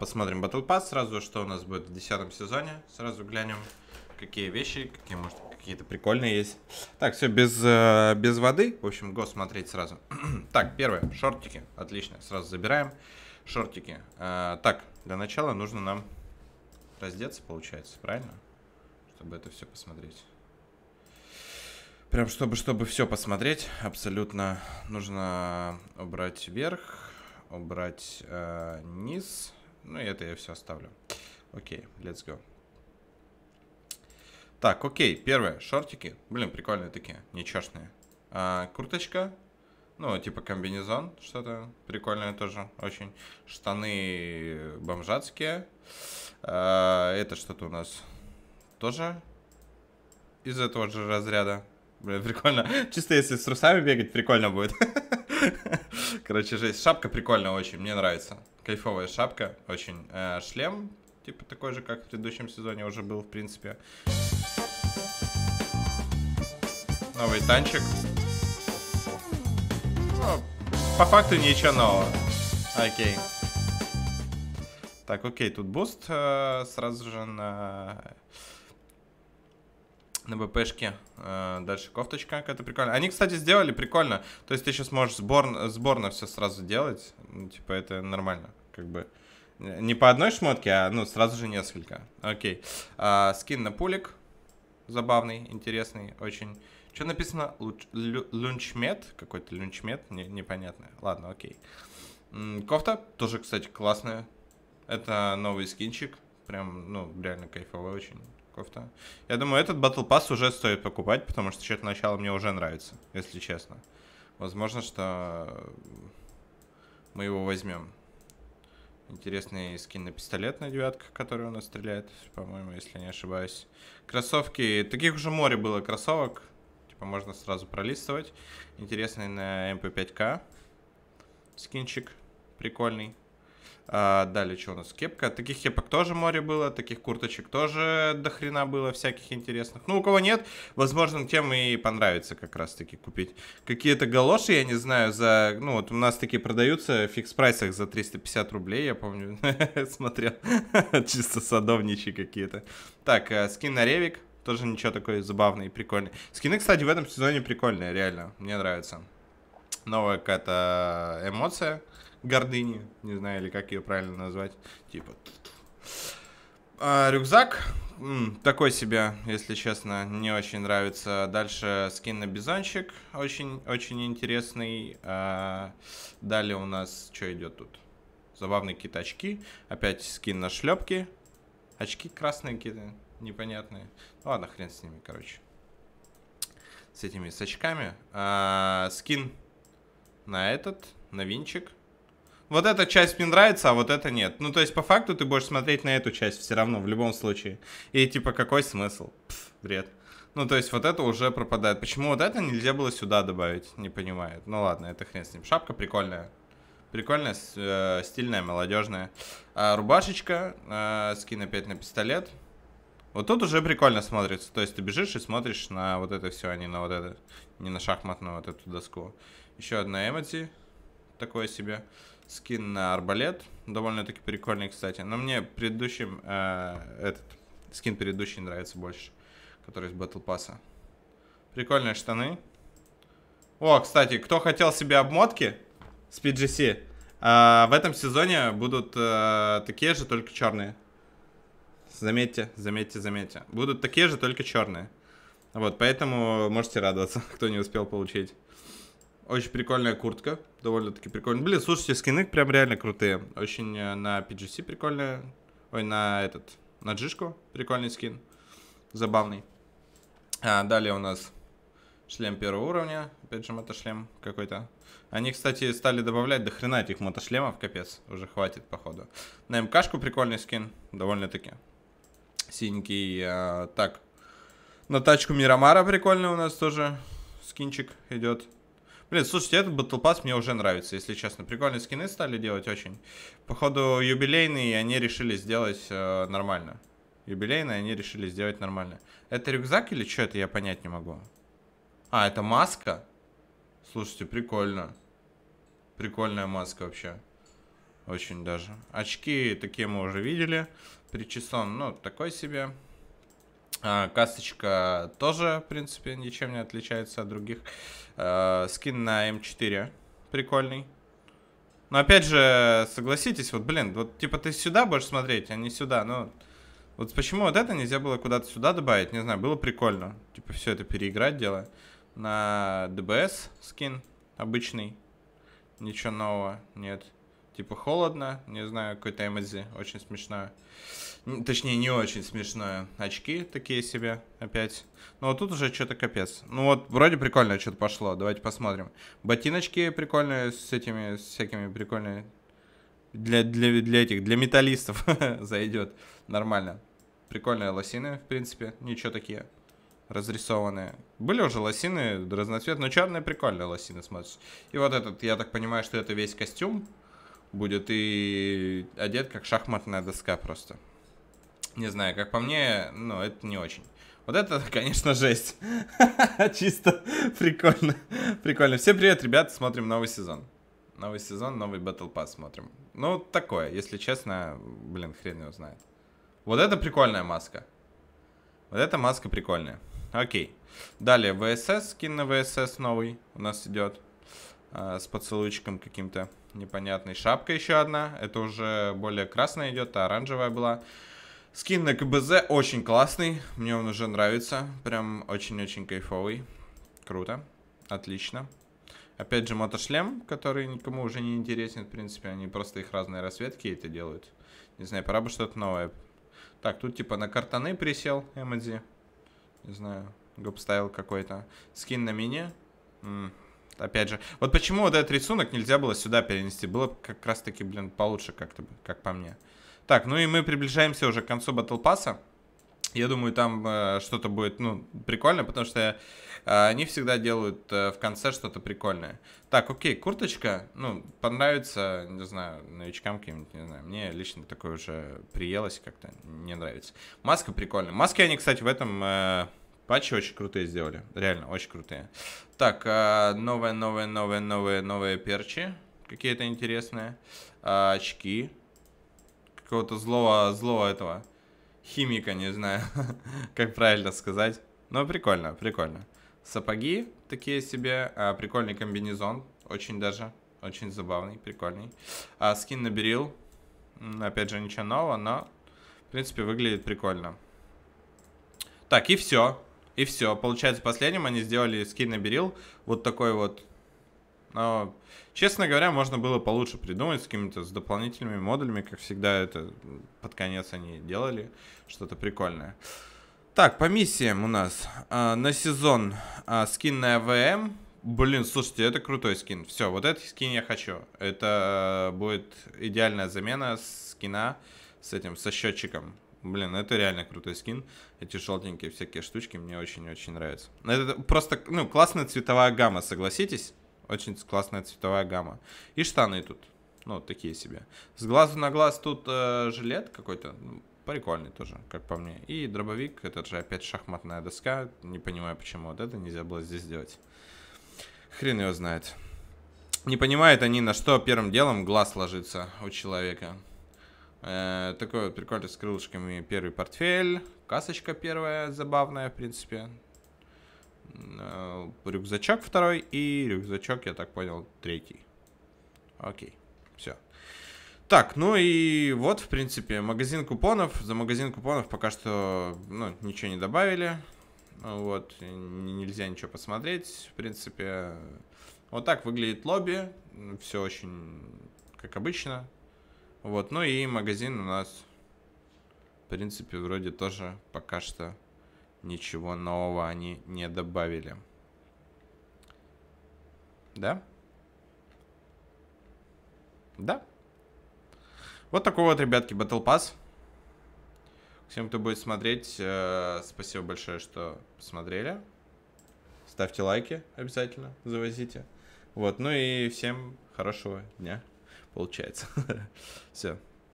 посмотрим Battle Pass сразу, что у нас будет в десятом сезоне. Сразу глянем, какие вещи, какие, может, какие-то прикольные есть. Так, все без, э, без воды. В общем, го смотреть сразу. так, первое, шортики. Отлично, сразу забираем шортики. А, так, для начала нужно нам раздеться, получается, правильно? Чтобы это все посмотреть. Прям чтобы, чтобы все посмотреть, абсолютно нужно убрать верх, убрать э, низ. Ну, это я все оставлю. Окей, let's go. Так, окей, первое, шортики. Блин, прикольные такие, нечешные. А, курточка, ну, типа комбинезон, что-то прикольное тоже, очень. Штаны бомжатские. А, это что-то у нас тоже из этого же разряда. Блин, прикольно. Чисто если с русами бегать, прикольно будет. Короче, жесть. Шапка прикольная очень, мне нравится кайфовая шапка, очень. Э, шлем, типа такой же, как в предыдущем сезоне уже был, в принципе. Новый танчик. Ну, по факту ничего нового. Окей. Так, окей, тут буст э, сразу же на на БПшке. Э, дальше кофточка какая-то прикольная. Они, кстати, сделали прикольно. То есть ты сейчас можешь сборно, сборно все сразу делать. Ну, типа, это нормально как бы... Э, не по одной шмотке, а ну сразу же несколько. Окей. А, скин на пулик. Забавный, интересный, очень. Что написано? Луч, лю, лунчмет? Какой-то лунчмет? Не, непонятно. Ладно, окей. М -м, кофта тоже, кстати, классная. Это новый скинчик. Прям, ну, реально кайфовый очень кофта. Я думаю, этот батл пасс уже стоит покупать, потому что что начало мне уже нравится, если честно. Возможно, что мы его возьмем. Интересный скин на пистолет на девятках, который у нас стреляет, по-моему, если не ошибаюсь. Кроссовки. Таких уже море было кроссовок. Типа можно сразу пролистывать. Интересный на mp 5 k скинчик. Прикольный. А, далее, что у нас? Кепка. Таких кепок тоже море было, таких курточек тоже дохрена было, всяких интересных. Ну, у кого нет, возможно, тем и понравится как раз-таки купить. Какие-то галоши, я не знаю, за... Ну, вот у нас такие продаются в фикс-прайсах за 350 рублей, я помню, смотрел. Чисто садовничьи какие-то. Так, э, скин на ревик. Тоже ничего такой забавный и прикольный. Скины, кстати, в этом сезоне прикольные, реально. Мне нравится. Новая какая-то эмоция гордыни, не знаю, или как ее правильно назвать, типа... А, рюкзак такой себе, если честно, не очень нравится. Дальше скин на бизончик, очень-очень интересный. А, далее у нас что идет тут? Забавные какие-то очки. Опять скин на шлепки. Очки красные какие-то, непонятные. Ну ладно, хрен с ними, короче. С этими с очками. А, скин на этот, на винчик вот эта часть мне нравится, а вот эта нет. Ну, то есть, по факту ты будешь смотреть на эту часть все равно, в любом случае. И, типа, какой смысл? Пф, бред. Ну, то есть, вот это уже пропадает. Почему вот это нельзя было сюда добавить? Не понимаю. Ну, ладно, это хрен с ним. Шапка прикольная. Прикольная, э, стильная, молодежная. А рубашечка, э, скин опять на пистолет. Вот тут уже прикольно смотрится. То есть ты бежишь и смотришь на вот это все, а не на вот это. Не на шахматную вот эту доску. Еще одна эмоти такой себе скин на арбалет. Довольно-таки прикольный, кстати. Но мне предыдущим э, этот скин предыдущий нравится больше, который из Battle Pass. Прикольные штаны. О, кстати, кто хотел себе обмотки с PGC, э, в этом сезоне будут э, такие же, только черные. Заметьте, заметьте, заметьте. Будут такие же, только черные. Вот, поэтому можете радоваться, кто не успел получить. Очень прикольная куртка. Довольно-таки прикольная. Блин, слушайте, скины прям реально крутые. Очень э, на PGC прикольная. Ой, на этот, на джишку прикольный скин. Забавный. А, далее у нас шлем первого уровня. Опять же, мотошлем какой-то. Они, кстати, стали добавлять до хрена этих мотошлемов, капец. Уже хватит, походу. На МКшку прикольный скин, довольно-таки. Синенький. А, так, на тачку Мирамара прикольный у нас тоже скинчик идет. Блин, слушайте, этот Battle Pass мне уже нравится, если честно. Прикольные скины стали делать очень. Походу, юбилейные они решили сделать э, нормально. Юбилейные они решили сделать нормально. Это рюкзак или что это, я понять не могу. А, это маска? Слушайте, прикольно. Прикольная маска вообще. Очень даже. Очки такие мы уже видели. Причесон, ну, такой себе. А, Касточка тоже, в принципе, ничем не отличается от других. А, скин на М4 прикольный. Но опять же, согласитесь, вот, блин, вот типа ты сюда будешь смотреть, а не сюда. Ну, вот почему вот это нельзя было куда-то сюда добавить, не знаю, было прикольно. Типа все это переиграть дело. На ДБС скин обычный. Ничего нового нет. Типа холодно, не знаю, какой-то эмодзи, очень смешное. Точнее, не очень смешное. Очки такие себе опять. Ну, вот а тут уже что-то капец. Ну, вот вроде прикольно что-то пошло, давайте посмотрим. Ботиночки прикольные с этими, с всякими прикольными. Для, для, для этих, для металлистов зайдет. Нормально. Прикольные лосины, в принципе, ничего такие разрисованные. Были уже лосины разноцветные, но черные прикольные лосины смотришь. И вот этот, я так понимаю, что это весь костюм будет и одет как шахматная доска просто. Не знаю, как по мне, ну, это не очень. Вот это, конечно, жесть. Чисто прикольно. Прикольно. Всем привет, ребят, смотрим новый сезон. Новый сезон, новый Battle Pass смотрим. Ну, такое, если честно, блин, хрен его знает. Вот это прикольная маска. Вот эта маска прикольная. Окей. Далее, ВСС, скин на ВСС новый у нас идет. Э, с поцелуйчиком каким-то непонятной. Шапка еще одна. Это уже более красная идет, а оранжевая была. Скин на КБЗ очень классный. Мне он уже нравится. Прям очень-очень кайфовый. Круто. Отлично. Опять же, мотошлем, который никому уже не интересен, в принципе. Они просто их разные расцветки это делают. Не знаю, пора бы что-то новое. Так, тут типа на картаны присел Эмодзи. Не знаю, гоп гопстайл какой-то. Скин на мини. М опять же. Вот почему вот этот рисунок нельзя было сюда перенести. Было как раз-таки, блин, получше как-то, как по мне. Так, ну и мы приближаемся уже к концу Battle Pass. Я думаю, там э, что-то будет, ну, прикольно, потому что э, они всегда делают э, в конце что-то прикольное. Так, окей, курточка, ну, понравится, не знаю, новичкам каким-нибудь, не знаю. Мне лично такое уже приелось как-то, не нравится. Маска прикольная. Маски они, кстати, в этом... Э, Патчи очень крутые сделали. Реально, очень крутые. Так, а, новые, новые, новые, новые, новые перчи. Какие-то интересные. А, очки. Какого-то злого, злого этого. Химика, не знаю, как правильно сказать. Но прикольно, прикольно. Сапоги такие себе. А, прикольный комбинезон. Очень даже. Очень забавный, прикольный. А, скин на берил. Опять же, ничего нового, но, в принципе, выглядит прикольно. Так, и все. И все. Получается, последним они сделали скин на берил. Вот такой вот. Но, честно говоря, можно было получше придумать с какими-то с дополнительными модулями, как всегда это под конец они делали что-то прикольное. Так, по миссиям у нас а, на сезон а, скин на ВМ, Блин, слушайте, это крутой скин. Все, вот этот скин я хочу. Это а, будет идеальная замена скина с этим, со счетчиком. Блин, это реально крутой скин. Эти желтенькие всякие штучки мне очень-очень нравятся. Это просто, ну, классная цветовая гамма, согласитесь? Очень классная цветовая гамма. И штаны тут, ну, такие себе. С глазу на глаз тут э, жилет какой-то, ну, прикольный тоже, как по мне. И дробовик, это же опять шахматная доска. Не понимаю, почему вот это нельзя было здесь сделать. Хрен его знает. Не понимают они, на что первым делом глаз ложится у человека. Э, такой вот прикольный с крылышками первый портфель. Касочка первая забавная, в принципе. Э, рюкзачок второй и рюкзачок, я так понял, третий. Окей, все. Так, ну и вот, в принципе, магазин купонов. За магазин купонов пока что ну, ничего не добавили. Вот, нельзя ничего посмотреть. В принципе, вот так выглядит лобби. Все очень как обычно. Вот, ну и магазин у нас, в принципе, вроде тоже пока что ничего нового они не добавили. Да? Да. Вот такой вот, ребятки, Battle Pass. Всем, кто будет смотреть, э, спасибо большое, что посмотрели. Ставьте лайки обязательно, завозите. Вот, ну и всем хорошего дня получается. Все.